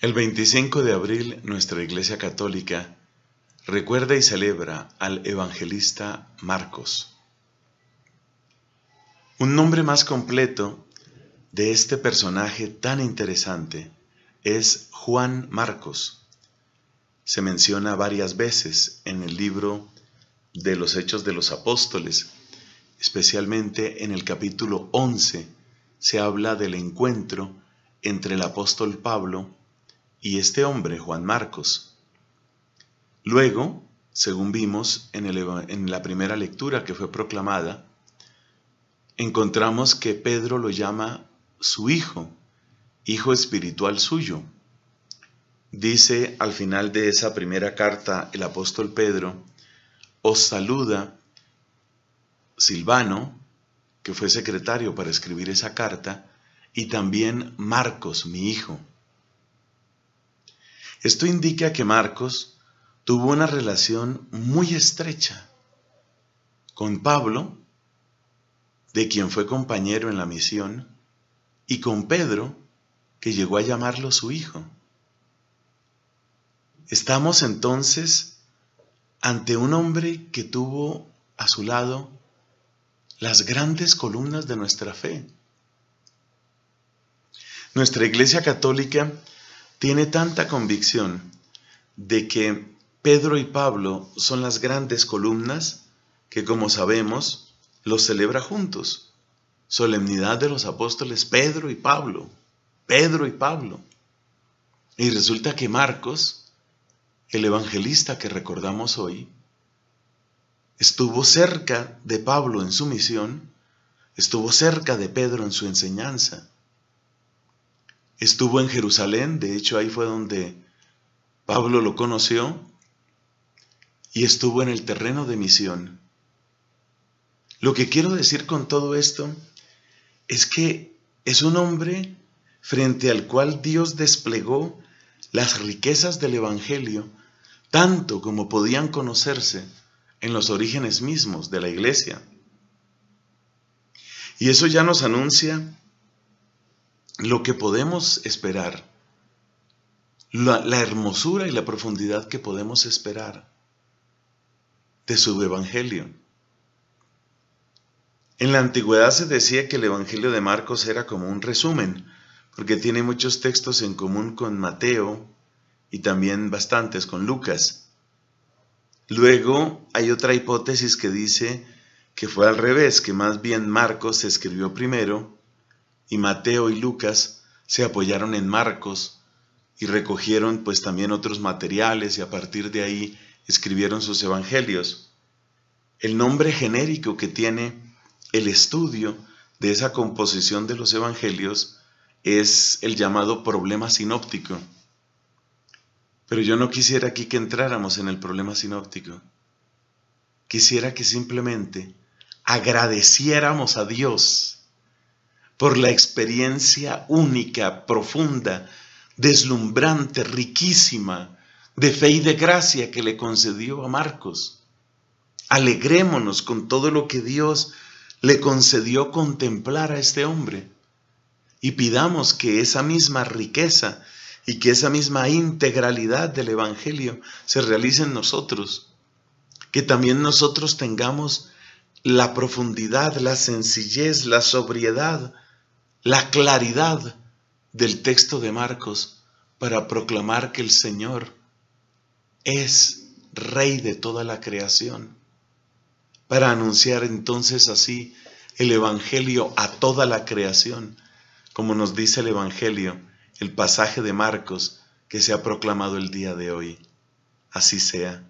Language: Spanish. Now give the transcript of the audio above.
El 25 de abril nuestra Iglesia Católica recuerda y celebra al evangelista Marcos. Un nombre más completo de este personaje tan interesante es Juan Marcos. Se menciona varias veces en el libro de los Hechos de los Apóstoles, especialmente en el capítulo 11 se habla del encuentro entre el apóstol Pablo y este hombre, Juan Marcos. Luego, según vimos en, la primera lectura que fue proclamada, encontramos que Pedro lo llama su hijo, hijo espiritual suyo. Dice al final de esa primera carta el apóstol Pedro, os saluda Silvano, que fue secretario para escribir esa carta, y también Marcos, mi hijo. Esto indica que Marcos tuvo una relación muy estrecha con Pablo, de quien fue compañero en la misión, y con Pedro, que llegó a llamarlo su hijo. Estamos entonces ante un hombre que tuvo a su lado las grandes columnas de nuestra fe. Nuestra Iglesia Católica tiene tanta convicción de que Pedro y Pablo son las grandes columnas que, como sabemos, los celebra juntos. Solemnidad de los apóstoles Pedro y Pablo. Pedro y Pablo. Y resulta que Marcos, el evangelista que recordamos hoy, estuvo cerca de Pablo en su misión, estuvo cerca de Pedro en su enseñanza, estuvo en Jerusalén, de hecho ahí fue donde Pablo lo conoció, y estuvo en el terreno de misión. Lo que quiero decir con todo esto es que es un hombre frente al cual Dios desplegó las riquezas del Evangelio, tanto como podían conocerse en los orígenes mismos de la iglesia. Y eso ya nos anuncia lo que podemos esperar, la, hermosura y la profundidad que podemos esperar de su evangelio. En la antigüedad se decía que el Evangelio de Marcos era como un resumen, porque tiene muchos textos en común con Mateo y también bastantes con Lucas. Luego hay otra hipótesis que dice que fue al revés, que más bien Marcos se escribió primero y Mateo y Lucas se apoyaron en Marcos y recogieron pues también otros materiales y a partir de ahí escribieron sus evangelios. El nombre genérico que tiene el estudio de esa composición de los evangelios es el llamado problema sinóptico. Pero yo no quisiera aquí que entráramos en el problema sinóptico. Quisiera que simplemente agradeciéramos a Dios por la experiencia única, profunda, deslumbrante, riquísima, de fe y de gracia que le concedió a Marcos. Alegrémonos con todo lo que Dios le concedió contemplar a este hombre y pidamos que esa misma riqueza y que esa misma integralidad del Evangelio se realice en nosotros, que también nosotros tengamos la profundidad, la sencillez, la sobriedad, la claridad del texto de Marcos para proclamar que el Señor es Rey de toda la creación, para anunciar entonces así el Evangelio a toda la creación, como nos dice el Evangelio, el pasaje de Marcos que se ha proclamado el día de hoy. Así sea.